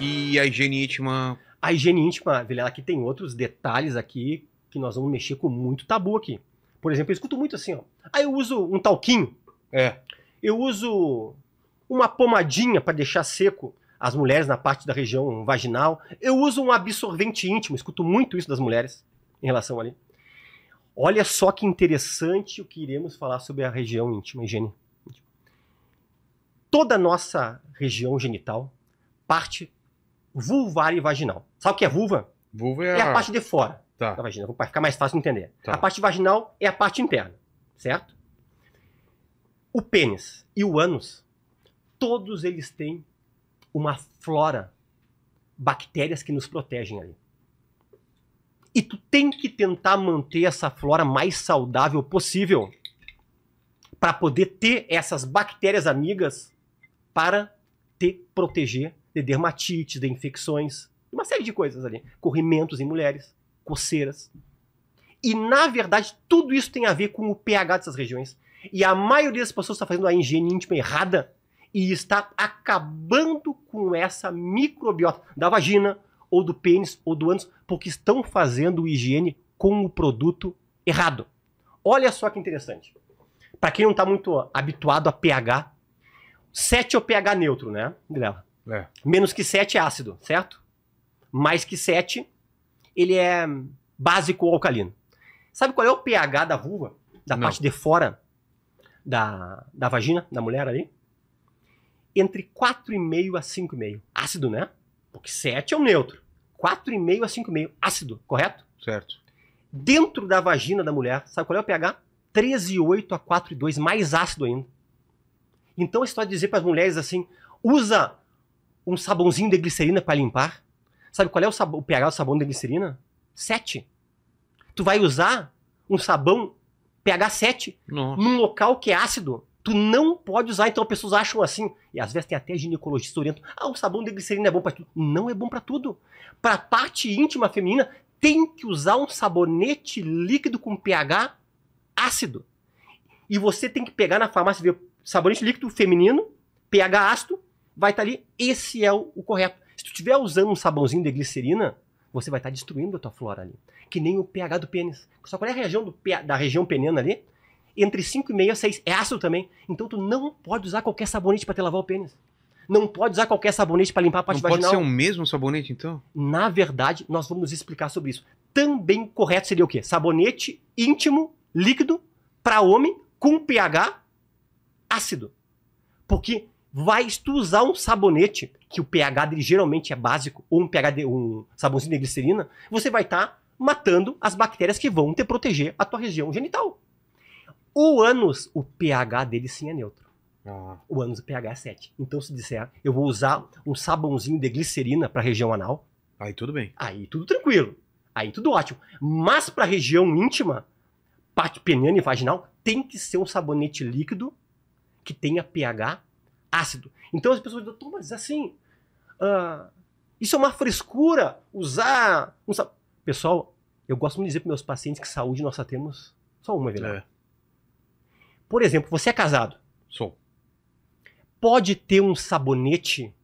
E a higiene íntima. A higiene íntima, Vilela, aqui tem outros detalhes aqui que nós vamos mexer com muito tabu aqui. Por exemplo, eu escuto muito assim, ó. Ah, eu uso um talquinho. É. Eu uso uma pomadinha para deixar seco as mulheres na parte da região vaginal. Eu uso um absorvente íntimo, escuto muito isso das mulheres em relação ali. Olha só que interessante o que iremos falar sobre a região íntima, higiene. Toda a nossa região genital parte vulvar e vaginal. Sabe o que é vulva? Vulva é, é a... parte de fora tá. da vagina, para ficar mais fácil de entender. Tá. A parte vaginal é a parte interna, certo? O pênis e o ânus, todos eles têm uma flora, bactérias que nos protegem ali. E tu tem que tentar manter essa flora mais saudável possível para poder ter essas bactérias amigas para te proteger de dermatites, de infecções, uma série de coisas ali. Corrimentos em mulheres, coceiras. E, na verdade, tudo isso tem a ver com o pH dessas regiões. E a maioria das pessoas está fazendo a higiene íntima errada e está acabando com essa microbiota da vagina, ou do pênis, ou do ânus, porque estão fazendo higiene com o produto errado. Olha só que interessante. Para quem não está muito habituado a pH, 7 é o pH neutro, né, Guilherme? É. Menos que 7 é ácido, certo? Mais que 7, ele é básico ou alcalino. Sabe qual é o pH da vulva? Da Não. parte de fora da, da vagina, da mulher ali? Entre 4,5 a 5,5. Ácido, né? Porque 7 é um neutro. 4,5 a 5,5. Ácido, correto? Certo. Dentro da vagina da mulher, sabe qual é o pH? 13,8 a 4,2, mais ácido ainda. Então, a história de dizer para as mulheres assim, usa um sabãozinho de glicerina para limpar. Sabe qual é o, o pH do sabão de glicerina? 7. Tu vai usar um sabão pH 7 Nossa. num local que é ácido. Tu não pode usar, então as pessoas acham assim. E às vezes tem até ginecologista orientando. Ah, o sabão de glicerina é bom para tudo. Não é bom para tudo. Para parte íntima feminina, tem que usar um sabonete líquido com pH ácido. E você tem que pegar na farmácia ver sabonete líquido feminino, pH ácido, vai estar tá ali, esse é o, o, correto. Se tu estiver usando um sabãozinho de glicerina, você vai estar tá destruindo a tua flora ali. Que nem o pH do pênis. Só qual é a região do, da região peniana ali? Entre 5 e a 6. É ácido também. Então tu não pode usar qualquer sabonete para te lavar o pênis. Não pode usar qualquer sabonete para limpar a parte não vaginal. Pode ser o mesmo sabonete, então? Na verdade, nós vamos explicar sobre isso. Também correto seria o quê? Sabonete íntimo, líquido, para homem, com pH ácido. Porque vai tu usar um sabonete, que o pH dele geralmente é básico, ou um pH de um sabãozinho de glicerina, você vai estar tá matando as bactérias que vão te proteger a tua região genital. O ânus, o pH dele sim é neutro. Ah. O ânus, o pH é 7. Então, se disser, eu vou usar um sabãozinho de glicerina para a região anal. Aí tudo bem. Aí tudo tranquilo. Aí tudo ótimo. Mas para a região íntima, parte peniana e vaginal, tem que ser um sabonete líquido que tenha pH ácido. Então as pessoas dizem, Tom, mas assim, uh, isso é uma frescura, usar... Um sap... Pessoal, eu gosto de dizer para meus pacientes que saúde nós só temos só uma, Vilela. É. Por exemplo, você é casado. Sou. Pode ter um sabonete...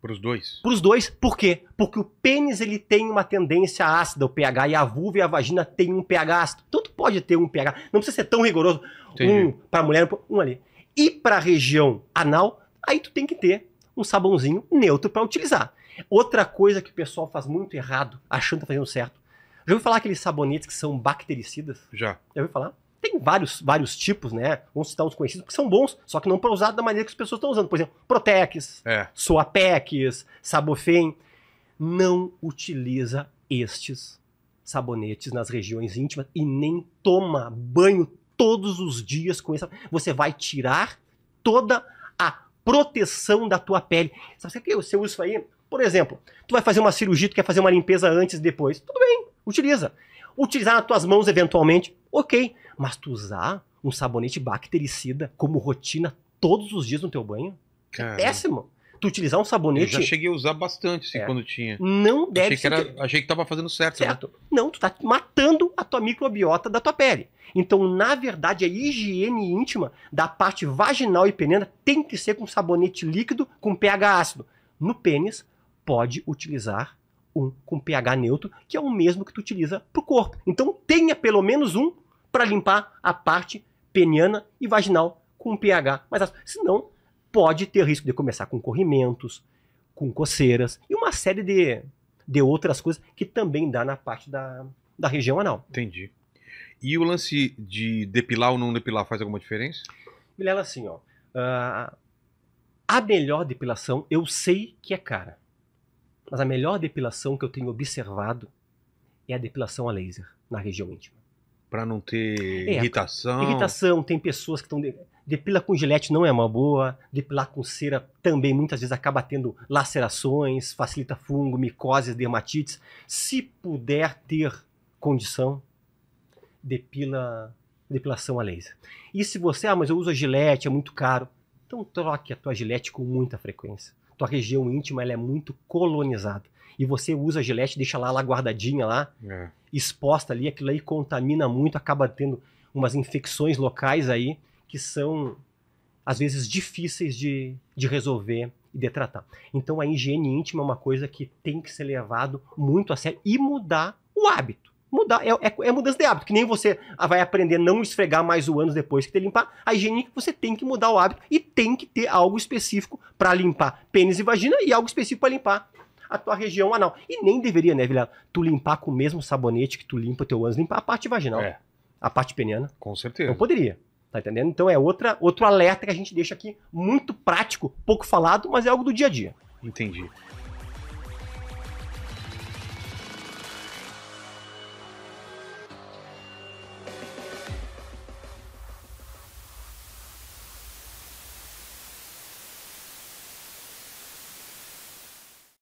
Para os dois? Para os dois. Por quê? Porque o pênis ele tem uma tendência ácida, o pH, e a vulva e a vagina têm um pH ácido. Então tu pode ter um pH. Não precisa ser tão rigoroso. Entendi. Um para mulher, um ali. E para a região anal, aí tu tem que ter um sabãozinho neutro para utilizar. Outra coisa que o pessoal faz muito errado, achando que tá fazendo certo. Já ouviu falar aqueles sabonetes que são bactericidas? Já. Já ouviu falar? Tem vários, vários tipos, né? Vamos citar uns conhecidos que são bons, só que não para usar da maneira que as pessoas estão usando. Por exemplo, Protex, é. Soapex, Sabofen. Não utiliza estes sabonetes nas regiões íntimas e nem toma banho todos os dias com essa. Você vai tirar toda a proteção da tua pele. Sabe o que você usa isso aí? Por exemplo, tu vai fazer uma cirurgia, tu quer fazer uma limpeza antes e depois. Tudo bem, utiliza. Utilizar nas tuas mãos eventualmente, ok. Mas tu usar um sabonete bactericida como rotina todos os dias no teu banho? É Cara, é péssimo tu utilizar um sabonete. Eu já cheguei a usar bastante, assim, é. quando tinha. Não deve achei ser. Que era, que... Achei que tava fazendo certo. Né? Certo. Né? Não, tu tá matando a tua microbiota da tua pele. Então, na verdade, a higiene íntima da parte vaginal e peniana tem que ser com sabonete líquido com pH ácido. No pênis, pode utilizar um com pH neutro, que é o mesmo que tu utiliza pro corpo. Então, tenha pelo menos um para limpar a parte peniana e vaginal com pH mais ácido. Senão, pode ter risco de começar com corrimentos, com coceiras e uma série de, de outras coisas que também dá na parte da, da região anal. Entendi. E o lance de depilar ou não depilar faz alguma diferença? Vilela, assim, ó. Uh, a melhor depilação, eu sei que é cara. Mas a melhor depilação que eu tenho observado é a depilação a laser na região íntima. Para não ter é, irritação. Irritação, tem pessoas que estão. Depila com gilete não é uma boa. Depilar com cera também muitas vezes acaba tendo lacerações, facilita fungo, micoses, dermatites. Se puder ter condição, depila depilação a laser. E se você, ah, mas eu uso a gilete, é muito caro. Então troque a tua gilete com muita frequência. Tua região íntima ela é muito colonizada. E você usa a gilete, deixa lá, lá guardadinha lá, é. exposta ali, aquilo aí contamina muito, acaba tendo umas infecções locais aí que são, às vezes, difíceis de, de resolver e de tratar. Então, a higiene íntima é uma coisa que tem que ser levado muito a sério e mudar o hábito. Mudar, é, é, é mudança de hábito, que nem você vai aprender a não esfregar mais o ano depois que ter limpar. A higiene, você tem que mudar o hábito e tem que ter algo específico para limpar pênis e vagina e algo específico para limpar a tua região anal. E nem deveria, né, Vilela, Tu limpar com o mesmo sabonete que tu limpa teu ânus, limpar a parte vaginal. É. A parte peniana. Com certeza. Não poderia. Tá entendendo? Então é outra, outro alerta que a gente deixa aqui, muito prático, pouco falado, mas é algo do dia a dia. Entendi.